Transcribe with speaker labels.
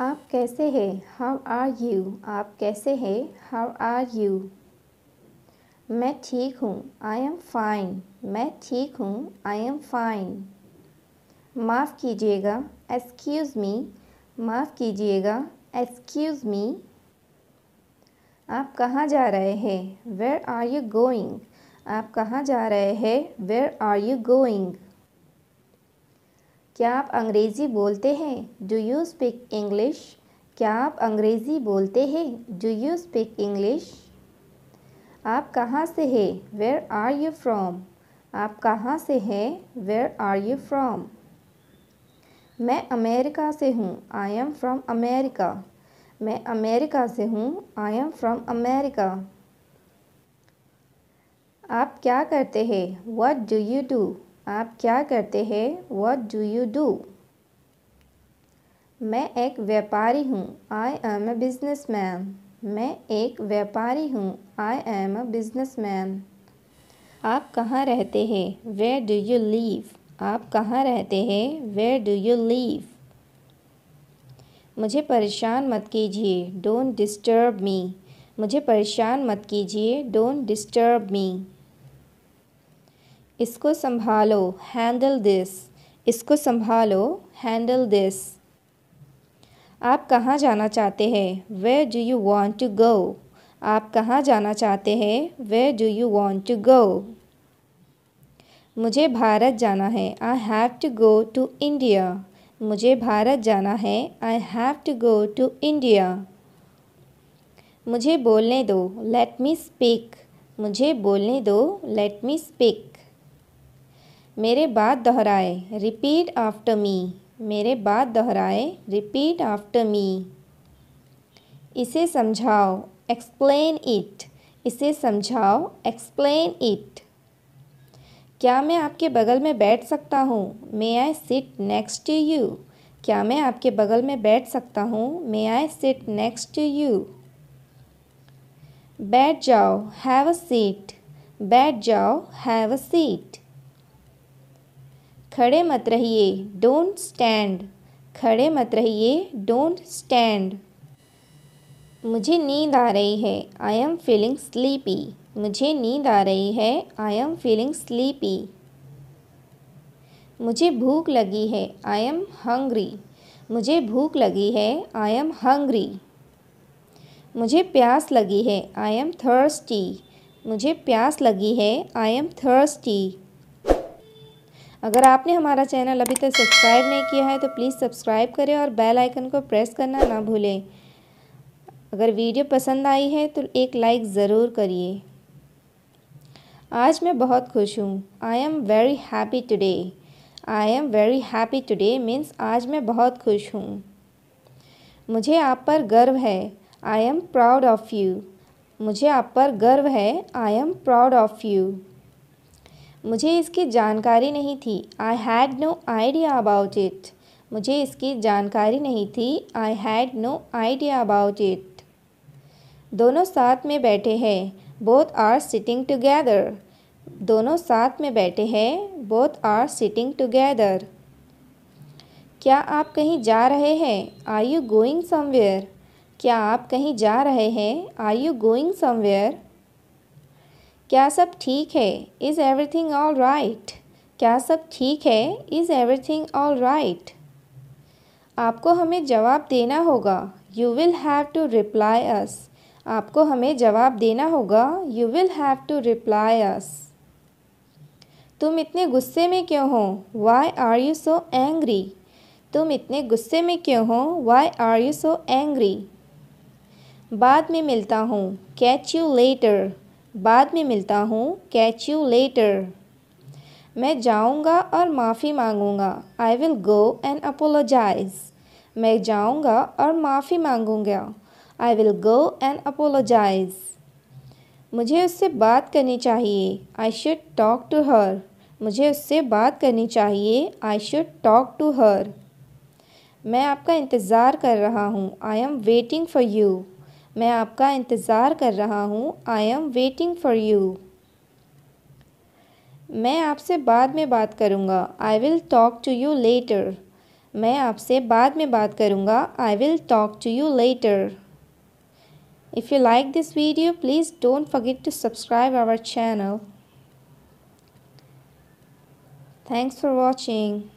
Speaker 1: आप कैसे हैं हाउ आर यू आप कैसे हैं हाउ आर यू मैं ठीक हूँ आई एम फाइन मैं ठीक हूँ आई एम फाइन माफ़ कीजिएगा एक्सक्यूज़ मी माफ़ कीजिएगा एक्सक्यूज़ मी आप कहाँ जा रहे हैं वेयर आर यू गोइंग आप कहाँ जा रहे हैं वेयर आर यू गोइंग क्या आप अंग्रेज़ी बोलते हैं डू यू स्पीक इंग्लिश क्या आप अंग्रेज़ी बोलते हैं डू यू स्पीक इंग्लिश आप कहाँ से हैं वेयर आर यू फ्रॉम आप कहाँ से हैं वेयर आर यू फ्रॉम मैं अमेरिका से हूँ आई एम फ्रॉम अमेरिका मैं अमेरिका से हूँ आई एम फ्रॉम अमेरिका आप क्या करते हैं वट डू यू डू आप क्या करते हैं वॉट डू यू डू मैं एक व्यापारी हूँ I am a businessman मैं एक व्यापारी हूँ I am a businessman आप कहाँ रहते हैं वेयर डू यू लीव आप कहाँ रहते हैं वेयर डू यू लीव मुझे परेशान मत कीजिए डोंट डिस्टर्ब मी मुझे परेशान मत कीजिए डोंट डिस्टर्ब मी इसको संभालो हैंडल दिस इसको संभालो हैंडल दिस आप कहाँ जाना चाहते हैं where do you want to go आप कहाँ जाना चाहते हैं where do you want to go मुझे भारत जाना है I have to go to India मुझे भारत जाना है I have to go to India मुझे बोलने दो लेट मी स्पीक मुझे बोलने दो लेट मी स्पीक मेरे बाद दोहराए रिपीट आफ्टर मी मेरे बाद दोहराए रिपीट आफ्टर मी इसे समझाओ एक्सप्लेन इट इसे समझाओ एक्सप्लेन इट क्या मैं आपके बगल में बैठ सकता हूँ may I sit next to you क्या मैं आपके बगल में बैठ सकता हूँ may I sit next to you बैठ जाओ हैव अ सीट बैठ जाओ हैव अ सीट खड़े मत रहिए डोंट स्टैंड खड़े मत रहिए डोंट स्टैंड मुझे नींद आ रही है आई एम फीलिंग स्लीपी मुझे नींद आ रही है आई एम फीलिंग स्लीपी मुझे भूख लगी है आई एम हंग्री मुझे भूख लगी है आई एम हंग्री मुझे प्यास लगी है आई एम थर्स्टी मुझे प्यास लगी है आई एम थर्स्टी अगर आपने हमारा चैनल अभी तक सब्सक्राइब नहीं किया है तो प्लीज़ सब्सक्राइब करें और बेल आइकन को प्रेस करना ना भूलें अगर वीडियो पसंद आई है तो एक लाइक ज़रूर करिए आज मैं बहुत खुश हूँ I am very happy today I am very happy today means आज मैं बहुत खुश हूँ मुझे आप पर गर्व है I am proud of you मुझे आप पर गर्व है I am proud of you मुझे इसकी जानकारी नहीं थी I had no idea about it मुझे इसकी जानकारी नहीं थी I had no idea about it दोनों साथ में बैठे हैं बोथ आर सिटिंग टुगेदर दोनों साथ में बैठे हैं बोथ आर सिटिंग टुगेदर क्या आप कहीं जा रहे हैं आर यू गोइंग समवेयर क्या आप कहीं जा रहे हैं आर यू गोइंग समवेयर क्या सब ठीक है इज़ एवरीथिंग ऑल राइट क्या सब ठीक है इज़ एवरीथिंग ऑल राइट आपको हमें जवाब देना होगा you will have to reply us आपको हमें जवाब देना होगा you will have to reply us तुम इतने गुस्से में क्यों हो why are you so angry तुम इतने गुस्से में क्यों हो why are you so angry बाद में मिलता हूँ कैच यू लेटर बाद में मिलता हूँ कैच यू लेटर मैं जाऊँगा और माफ़ी मांगूँगा I will go and apologise मैं जाऊँगा और माफ़ी मांगूँगा I will go and apologise मुझे उससे बात करनी चाहिए I should talk to her मुझे उससे बात करनी चाहिए I should talk to her मैं आपका इंतज़ार कर रहा हूँ I am waiting for you मैं आपका इंतज़ार कर रहा हूँ I am waiting for you मैं आपसे बाद में बात करूँगा I will talk to you later मैं आपसे बाद में बात करूँगा I will talk to you later if you like this video please don't forget to subscribe our channel thanks for watching